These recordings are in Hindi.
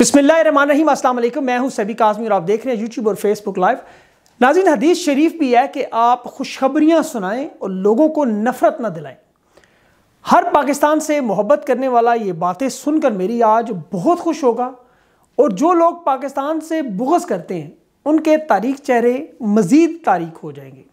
रही असल मैं हूँ सभी काजमी और आप देख रहे हैं यूट्यूब और फेसबुक लाइव नाजिन हदीस शरीफ भी है कि आप खुशखबरियाँ सुनाएं और लोगों को नफ़रत ना दिलाएं हर पाकिस्तान से मोहब्बत करने वाला ये बातें सुनकर मेरी आज बहुत खुश होगा और जो लोग पाकिस्तान से बुगस करते हैं उनके तारीख चेहरे मज़ीद तारीख हो जाएंगे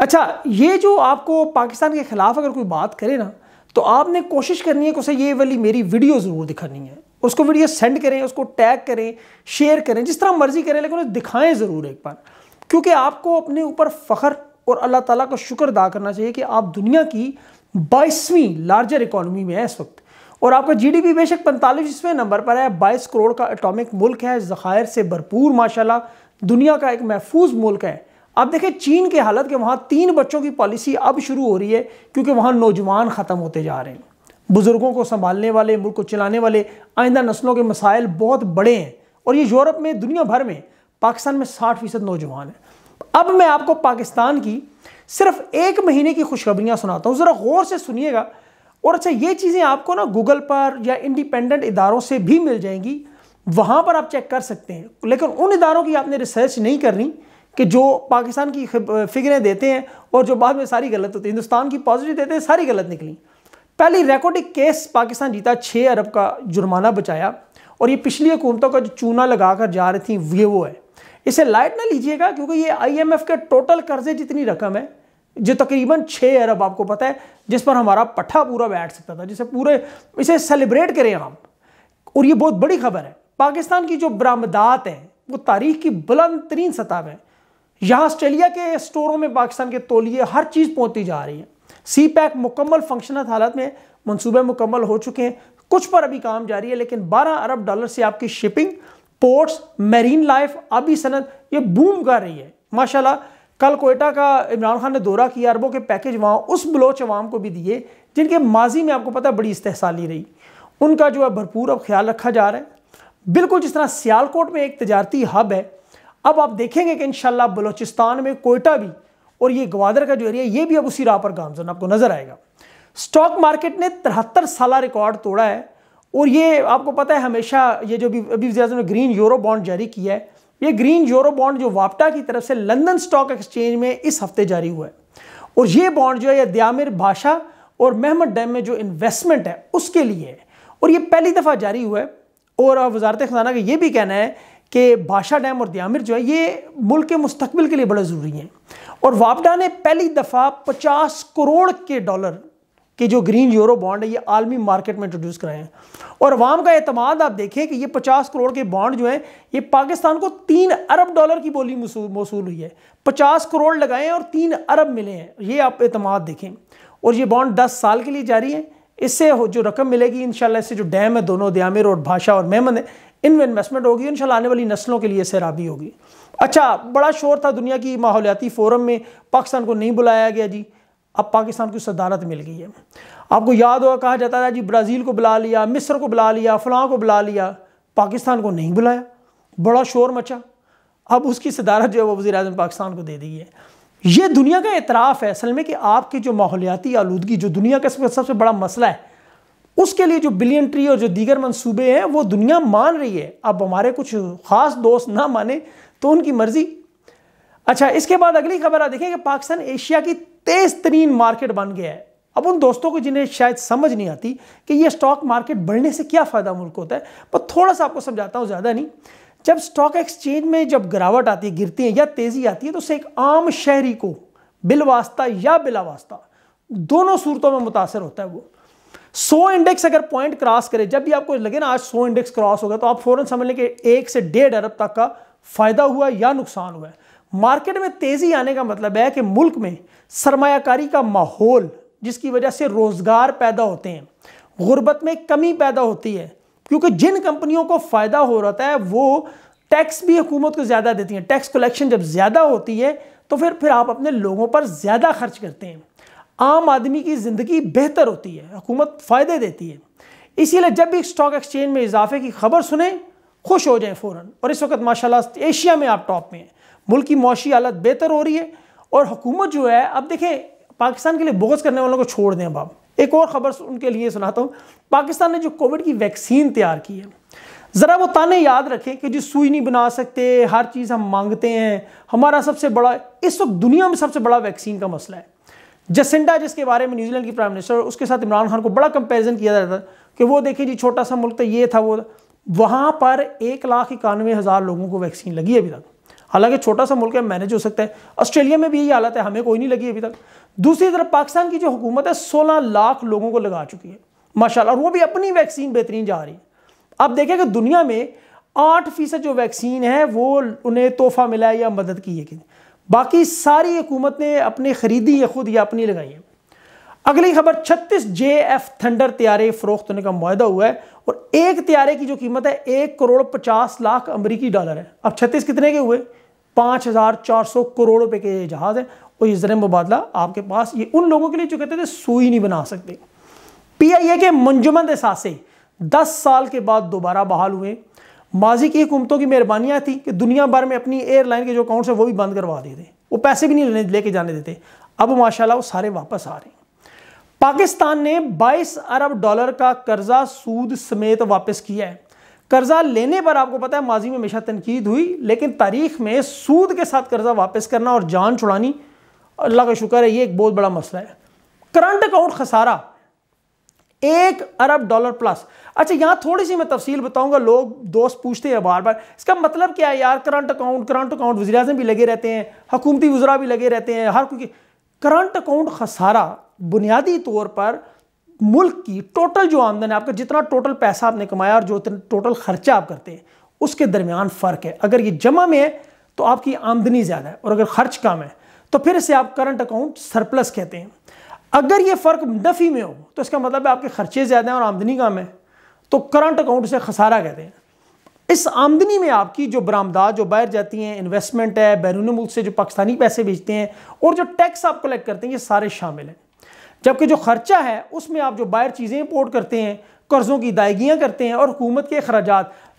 अच्छा ये जो आपको पाकिस्तान के ख़िलाफ़ अगर कोई बात करे ना तो आपने कोशिश करनी है कि उसे ये वाली मेरी वीडियो ज़रूर दिखानी है उसको वीडियो सेंड करें उसको टैग करें शेयर करें जिस तरह मर्जी करें लेकिन उसे दिखाएं ज़रूर एक बार क्योंकि आपको अपने ऊपर फ़ख्र और अल्लाह ताला का शुक्र अदा करना चाहिए कि आप दुनिया की बाईसवीं लार्जर इकॉनमी में है इस वक्त और आपका जी डी पी बेशक पैंतालीसवें नंबर पर है बाईस करोड़ का एटॉमिक मुल्क है ज़खायर से भरपूर माशाल्लाह दुनिया का एक महफूज मुल्क है अब देखें चीन के हालत के वहाँ तीन बच्चों की पॉलिसी अब शुरू हो रही है क्योंकि वहाँ नौजवान ख़त्म होते जा रहे हैं बुज़ुर्गों को संभालने वाले मुल्क को चलाने वाले आइंदा नस्लों के मसाइल बहुत बड़े हैं और ये यूरोप में दुनिया भर में पाकिस्तान में साठ फ़ीसद नौजवान हैं अब मैं आपको पाकिस्तान की सिर्फ एक महीने की खुशखबरियाँ सुनाता हूँ ज़रा गौर से सुनिएगा और अच्छा ये चीज़ें आपको ना गूगल पर या इंडिपेंडेंट इदारों से भी मिल जाएंगी वहाँ पर आप चेक कर सकते हैं लेकिन उन इदारों की आपने रिसर्च नहीं करनी कि जो पाकिस्तान की फिगरें देते हैं और जो बाद में सारी गलत होती है हिंदुस्तान की पॉजिटिव देते हैं सारी गलत निकली पहली रिकॉर्डिक केस पाकिस्तान जीता छः अरब का जुर्माना बचाया और ये पिछली हुकूमतों का जो चूना लगा कर जा रही थी ये वो है इसे लाइट ना लीजिएगा क्योंकि ये आईएमएफ के टोटल कर्जे जितनी रकम है जो तकरीबन छः अरब आपको पता है जिस पर हमारा पट्ठा पूरा बैठ सकता था जिसे पूरे इसे सेलिब्रेट करें आप और ये बहुत बड़ी खबर है पाकिस्तान की जो बरामदात हैं वो तारीख की बुलंद तरीन सतह में यहाँ ऑस्ट्रेलिया के स्टोरों में पाकिस्तान के तोलिए हर चीज़ पहुँचती जा रही है सी पैक मुकम्मल फंक्शन हालत में मनसूबे मुकम्मल हो चुके हैं कुछ पर अभी काम जारी है लेकिन 12 अरब डॉलर से आपकी शिपिंग पोर्ट्स मेरीन लाइफ अभी सनत ये बूम कर रही है माशाल्लाह कल कोयटा का इमरान खान ने दौरा किया अरबों के पैकेज वहाँ उस बलोच अवाम को भी दिए जिनके माजी में आपको पता है बड़ी इस्तेसाली रही उनका जो है भरपूर अब ख्याल रखा जा रहा है बिल्कुल जिस तरह सियालकोट में एक तजारती हब है अब आप देखेंगे कि इन बलोचिस्तान में कोयटा भी और ये ग्वादर का जो एरिया ये भी अब उसी राह पर गामजन आपको नजर आएगा स्टॉक मार्केट ने तिहत्तर साल रिकॉर्ड तोड़ा है और ये आपको पता है हमेशा ये जो भी अभी ने ग्रीन यूरो बॉन्ड जारी किया है ये ग्रीन यूरो बॉन्ड जो वापटा की तरफ से लंदन स्टॉक एक्सचेंज में इस हफ्ते जारी हुआ है और ये बॉन्ड जो है ये दयामिर भाषा और महमद डैम में जो इन्वेस्टमेंट है उसके लिए है और ये पहली दफ़ा जारी हुआ है और वजारत खजाना का ये भी कहना है कि भाषा डैम और दियामिर जो है ये मुल्क के मुस्तबिल के लिए बड़ा ज़रूरी है और वापडा ने पहली दफ़ा पचास करोड़ के डॉलर के जो ग्रीन यूरो बॉन्ड है ये आलमी मार्केट में इंट्रोड्यूस कराए हैं और अवाम का अतमाद आप देखें कि ये पचास करोड़ के बॉन्ड जो हैं ये पाकिस्तान को तीन अरब डॉलर की बोली मौसू हुई है पचास करोड़ लगाए हैं और तीन अरब मिले हैं ये आप अतमाद देखें और ये बॉन्ड दस साल के लिए जारी है इससे जो रकम मिलेगी इन शे जो डैम है दोनों दयामिर और भाषा और मेहमन है में इन्वेस्टमेंट होगी शाला आने वाली नस्लों के लिए सैराबी होगी अच्छा बड़ा शोर था दुनिया की माहौलियाती फोरम में पाकिस्तान को नहीं बुलाया गया जी अब पाकिस्तान की सदारत मिल गई है आपको याद होगा कहा जाता था जी ब्राज़ील को बुला लिया मिस्र को बुला लिया फ़लाँ को बुला लिया पाकिस्तान को नहीं बुलाया बड़ा शोर मचा अब उसकी सदारत जो है वो वज़ी अजम पाकिस्तान को दे दी है ये दुनिया का एतराफ़ है असल में कि आपकी जो माहौलियाती आलूदगी जो दुनिया का सबसे बड़ा मसला है उसके लिए जो बिलियन ट्री और जो दीगर मंसूबे हैं वो दुनिया मान रही है अब हमारे कुछ ख़ास दोस्त ना माने तो उनकी मर्ज़ी अच्छा इसके बाद अगली खबर आप देखें कि पाकिस्तान एशिया की तेज तरीन मार्केट बन गया है अब उन दोस्तों को जिन्हें शायद समझ नहीं आती कि ये स्टॉक मार्केट बढ़ने से क्या फ़ायदा मुल्क होता है पर थोड़ा सा आपको समझाता हूँ ज़्यादा नहीं जब स्टॉक एक्सचेंज में जब गिरावट आती है गिरती है या तेज़ी आती है तो उससे एक आम शहरी को बिलवास्ता या बिलावास्ता दोनों सूरतों में मुतासर होता है वो सो इंडेक्स अगर पॉइंट क्रॉस करे जब भी आपको लगे ना आज सो इंडेक्स क्रॉस होगा तो आप फौरन समझ लें कि एक से डेढ़ अरब तक का फायदा हुआ या नुकसान हुआ है मार्केट में तेज़ी आने का मतलब है कि मुल्क में सरमाकारी का माहौल जिसकी वजह से रोज़गार पैदा होते हैं गुर्बत में कमी पैदा होती है क्योंकि जिन कंपनियों को फ़ायदा हो रहा है वो टैक्स भी हुकूमत को ज़्यादा देती हैं टैक्स कलेक्शन जब ज़्यादा होती है तो फिर फिर आप अपने लोगों पर ज़्यादा खर्च करते हैं आम आदमी की ज़िंदगी बेहतर होती है हुकूमत फ़ायदे देती है इसीलिए जब भी स्टॉक एक्सचेंज में इजाफे की खबर सुने खुश हो जाएं फ़ौर और इस वक्त माशाल्लाह एशिया में आप टॉप में हैं मुल्क की मौशी हालत बेहतर हो रही है और हुकूमत जो है अब देखें पाकिस्तान के लिए बोगस करने वालों को छोड़ दें बाप एक और ख़बर उनके लिए सुनाता हूँ पाकिस्तान ने जो कोविड की वैक्सीन तैयार की है ज़रा वो ताने याद रखें कि जो सुई नहीं बना सकते हर चीज़ हम मांगते हैं हमारा सबसे बड़ा इस वक्त दुनिया में सबसे बड़ा वैक्सीन का मसला है जसिंडा जिसके बारे में न्यूजीलैंड की प्राइम मिनिस्टर उसके साथ इमरान खान को बड़ा कंपेरिजन किया जाता था कि वो देखिए जी छोटा सा मुल्क था ये था वो वहाँ पर एक लाख इक्यानवे हज़ार लोगों को वैक्सीन लगी अभी तक हालांकि छोटा सा मुल्क है मैनेज हो सकता है ऑस्ट्रेलिया में भी यही हालत है हमें कोई नहीं लगी अभी तक दूसरी तरफ पाकिस्तान की जो हुकूमत है सोलह लाख लोगों को लगा चुकी है माशाल्लाह और वो भी अपनी वैक्सीन बेहतरीन जा रही है आप देखें कि दुनिया में आठ फीसद जो वैक्सीन है वो उन्हें तोहफा मिला है या मदद की है कि बाकी सारी हुकूमत ने अपने ख़रीदी या खुद या अपनी लगाई है अगली खबर 36 जे एफ थंडर त्यारे फरोख्त होने का माहा हुआ है और एक त्यारे की जो कीमत है एक करोड़ पचास लाख अमरीकी डॉलर है अब 36 कितने के हुए पाँच हज़ार चार सौ करोड़ रुपए के जहाज़ हैं और ये ज़र मुबादला आपके पास ये उन लोगों के लिए जो कहते थे सूई नहीं बना सकते पी आई ए के मंजुमंद सासे दस साल के बाद दोबारा बहाल हुए माजी की हुकूमतों की मेहरबानियाँ थी कि दुनिया भर में अपनी एयरलाइन के जो अकाउंट्स हैं वो भी बंद करवा देते वो पैसे भी नहीं लेके जाने देते अब माशाला वो सारे वापस आ रहे हैं पाकिस्तान ने 22 अरब डॉलर का कर्जा सूद समेत वापस किया है कर्जा लेने पर आपको पता है माजी में हमेशा तनकीद हुई लेकिन तारीख में सूद के साथ कर्जा वापस करना और जान छुड़ानी अल्लाह का शुक्र है ये एक बहुत बड़ा मसला है करंट अकाउंट खसारा एक अरब डॉलर प्लस अच्छा यहाँ थोड़ी सी मैं तफसील बताऊंगा लोग दोस्त पूछते हैं बार बार इसका मतलब क्या है यार करंट अकाउंट करंट अकाउंट वजी भी लगे रहते हैं हकूमती वजरा भी लगे रहते हैं हर कोई करंट अकाउंट खसारा बुनियादी तौर पर मुल्क की टोटल जो आमदन है आपका जितना टोटल पैसा आपने कमाया और जो टोटल खर्चा आप करते हैं उसके दरमियान फ़र्क है अगर ये जमा में है तो आपकी आमदनी ज़्यादा है और अगर खर्च कम है तो फिर इसे आप करंट अकाउंट सरप्लस कहते हैं अगर ये फ़र्क नफ़ी में हो तो इसका मतलब है आपके खर्चे ज़्यादा हैं और आमदनी कम है तो करंट अकाउंट से खसारा कहते हैं इस आमदनी में आपकी जो बरामदात जो बाहर जाती हैं इन्वेस्टमेंट है बैरून मुल्क से जो पाकिस्तानी पैसे भेजते हैं और जो टैक्स आप कलेक्ट करते हैं ये सारे शामिल हैं जबकि जो ख़र्चा है उसमें आप जो बाहर चीज़ें इम्पोर्ट करते हैं कर्ज़ों की अदायगियाँ करते हैं और हुकूमत के अखराज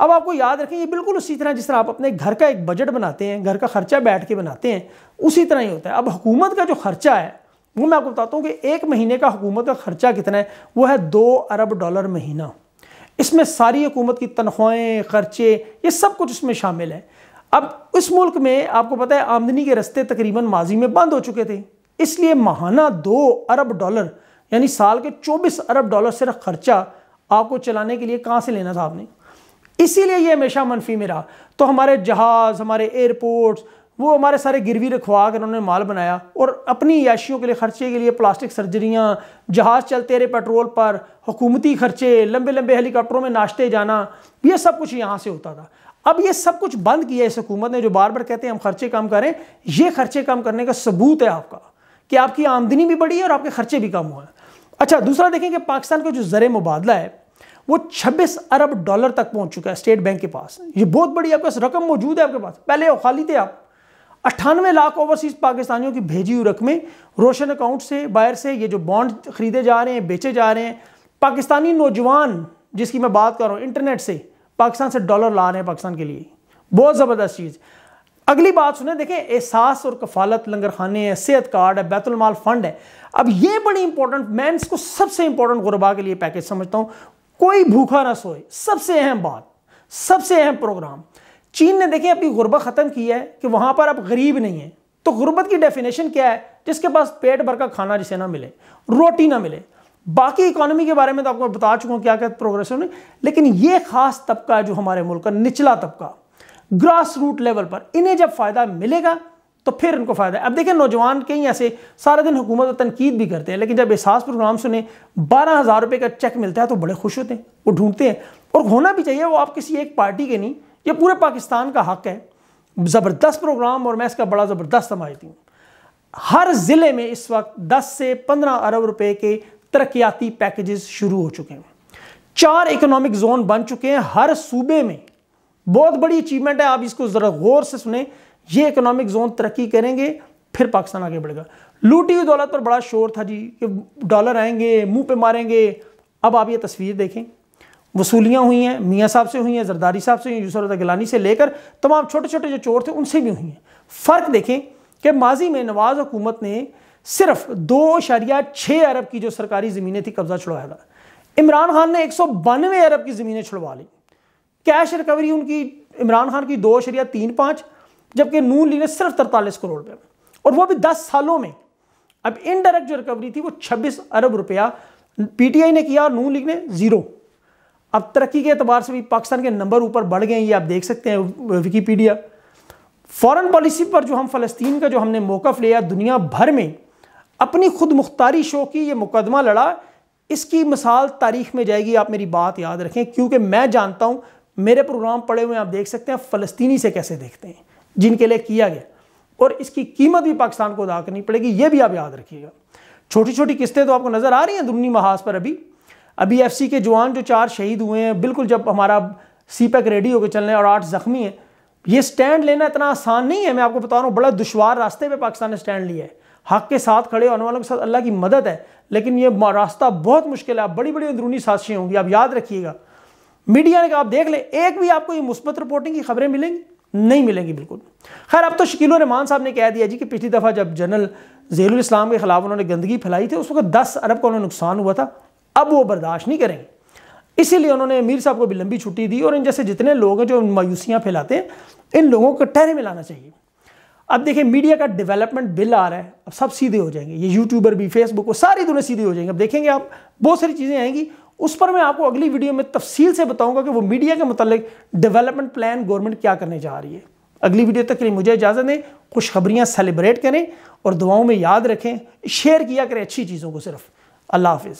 अब आपको याद रखें ये बिल्कुल उसी तरह जिस तरह आप अपने घर का एक बजट बनाते हैं घर का खर्चा बैठ के बनाते हैं उसी तरह ही होता है अब हुकूमत का जो खर्चा है वो मैं आपको बताता हूँ कि एक महीने का हुकूमत का खर्चा कितना है वो है दो अरब डॉलर महीना इसमें सारी हुकूमत की तनख्वाहें खर्चे ये सब कुछ इसमें शामिल है अब इस मुल्क में आपको पता है आमदनी के रस्ते तकरीबन माजी में बंद हो चुके थे इसलिए माहाना दो अरब डॉलर यानी साल के 24 अरब डॉलर सिर्फ खर्चा आपको चलाने के लिए कहाँ से लेना था आपने इसीलिए ये हमेशा मनफी में रहा तो हमारे जहाज़ हमारे एयरपोर्ट्स वो हमारे सारे गिरवी रखवा कर उन्होंने माल बनाया और अपनी याशियों के लिए खर्चे के लिए प्लास्टिक सर्जरियाँ जहाज़ चलते रहे पेट्रोल पर हुकूमती खर्चे लंबे लंबे हेलीकॉप्टरों में नाश्ते जाना ये सब कुछ यहाँ से होता था अब ये सब कुछ बंद किया इस हुकूमत ने जो बार बार कहते हैं हम खर्चे कम करें ये खर्चे कम करने का सबूत है आपका कि आपकी आमदनी भी बढ़ी है और आपके खर्चे भी कम हुए हैं अच्छा दूसरा देखें कि पाकिस्तान का जो ज़र मुबादला है वो 26 अरब डॉलर तक पहुंच चुका है स्टेट बैंक के पास ये बहुत बड़ी आपके पास रकम मौजूद है आपके पास पहले खाली थे आप अट्ठानवे लाख ओवरसीज पाकिस्तानियों की भेजी हुई रकमें रोशन अकाउंट से बाहर से ये जो बॉन्ड खरीदे जा रहे हैं बेचे जा रहे हैं पाकिस्तानी नौजवान जिसकी मैं बात कर रहा हूँ इंटरनेट से पाकिस्तान से डॉलर ला रहे हैं पाकिस्तान के लिए बहुत ज़बरदस्त चीज़ अगली बात सुने देखें एहसास और कफालत लंगर खाने है सेहत कार्ड है बैतुलमाल फंड है अब ये बड़ी इंपॉर्टेंट मैं इसको सबसे इंपॉर्टेंट गुरबा के लिए पैकेज समझता हूँ कोई भूखा ना सोए सबसे अहम बात सबसे अहम प्रोग्राम चीन ने देखिए अपनी गुरबत ख़त्म की है कि वहाँ पर आप गरीब नहीं हैं तो गुरबत की डेफिनेशन क्या है जिसके पास पेट भर का खाना जिसे ना मिले रोटी ना मिले बाकी इकोनॉमी के बारे में तो आपको बता चुका हूँ क्या क्या प्रोग्रेस होने लेकिन ये खास तबका है जो हमारे मुल्क का निचला तबका ग्रास रूट लेवल पर इन्हें जब फ़ायदा मिलेगा तो फिर इनको फ़ायदा है अब देखिए नौजवान कहीं ऐसे सारा दिन हुकूमत और तनकीद भी करते हैं लेकिन जब एहसास प्रोग्राम सुने बारह हज़ार रुपये का चेक मिलता है तो बड़े खुश होते हैं वो ढूंढते हैं और होना भी चाहिए वो आप किसी एक पार्टी के नहीं ये पूरे पाकिस्तान का हक है ज़बरदस्त प्रोग्राम और मैं इसका बड़ा ज़बरदस्त समझती हूँ हर ज़िले में इस वक्त 10 से 15 अरब रुपए के तरक्याती पैकेजेस शुरू हो चुके हैं चार इकोनॉमिक जोन बन चुके हैं हर सूबे में बहुत बड़ी अचीवमेंट है आप इसको ज़रा गौर से सुने ये इकोनॉमिक जोन तरक्की करेंगे फिर पाकिस्तान आगे बढ़ेगा लूटी हुई दौलत पर बड़ा शोर था जी कि डॉलर आएंगे मुंह पे मारेंगे अब आप ये तस्वीर देखें वसूलियाँ हुई हैं मियाँ साहब से हुई हैं जरदारी साहब से हुई हैं यूसर गिलानी से लेकर तमाम छोटे छोटे जो चोर थे उनसे भी हुई हैं फ़र्क देखें कि माजी में नवाज़ हुकूमत ने सिर्फ दो शरिया छः अरब की जो सरकारी ज़मीनें थी कब्ज़ा छुड़वाया था इमरान खान ने एक सौ बानवे अरब की ज़मीनें छुड़वा ली कैश रिकवरी उनकी इमरान खान की दो शरिया तीन पाँच जबकि नून ली ने सिर्फ तरतालीस करोड़ रुपये और वह भी दस सालों में अब इनडायरेक्ट जो रिकवरी थी वो छब्बीस अरब रुपया पी टी आई ने किया और नून लीग ने ज़ीरो अब तरक्की के अतबार से भी पाकिस्तान के नंबर ऊपर बढ़ गए हैं ये आप देख सकते हैं विकीपीडिया फ़ॉरन पॉलिसी पर जो हम फ़लस्तीन का जो हमने मौकफ लिया दुनिया भर में अपनी खुद मुख्तारी शो की ये मुकदमा लड़ा इसकी मिसाल तारीख में जाएगी आप मेरी बात याद रखें क्योंकि मैं जानता हूँ मेरे प्रोग्राम पड़े हुए आप देख सकते हैं फ़लस्तीनी से कैसे देखते हैं जिनके लिए किया गया और इसकी कीमत भी पाकिस्तान को अदा करनी पड़ेगी ये भी आप याद रखिएगा छोटी छोटी किस्तें तो आपको नज़र आ रही हैं दुनिया महाज पर अभी अभी एफ के जवान जो चार शहीद हुए हैं बिल्कुल जब हमारा सी पैक e रेडी होकर चल रहे हैं और आठ जख्मी हैं ये स्टैंड लेना इतना आसान नहीं है मैं आपको बता रहा हूँ बड़ा दुशवार रास्ते पे पाकिस्तान ने स्टैंड लिया है हक के साथ खड़े होने वालों के साथ अल्लाह की मदद है लेकिन ये रास्ता बहुत मुश्किल है आप बड़ी बड़ी अंदरूनी साजिशें होंगी आप याद रखिएगा मीडिया ने कहा आप देख लें एक भी आपको ये मुस्बत रिपोर्टिंग की खबरें मिलेंगी नहीं मिलेंगी बिल्कुल खैर अब तो शकील रहमान साहब ने कह दिया जी कि पिछली दफ़ा जब जनरल जैल इस्लाम के खिलाफ उन्होंने गंदगी फैलाई थी उस वक्त दस अरब का उन्हें नुकसान हुआ था अब वो बर्दाश्त नहीं करेंगे इसीलिए उन्होंने अमीर साहब को भी लंबी छुट्टी दी और इन जैसे जितने लोग हैं जो मायूसियाँ फैलाते हैं इन लोगों को टहरे में लाना चाहिए अब देखिए मीडिया का डेवलपमेंट बिल आ रहा है अब सब सीधे हो जाएंगे ये यूट्यूबर भी फेसबुक वो सारी दुनिया सीधे हो जाएंगे अब देखेंगे आप बहुत सारी चीज़ें आएंगी उस पर मैं आपको अगली वीडियो में तफसील से बताऊंगा कि वो मीडिया के मतलब डेवलपमेंट प्लान गवर्नमेंट क्या करने जा रही है अगली वीडियो तक के लिए मुझे इजाज़त दें खुशखबरियाँ सेलिब्रेट करें और दुआओं में याद रखें शेयर किया करें अच्छी चीज़ों को सिर्फ अल्लाह हाफिज़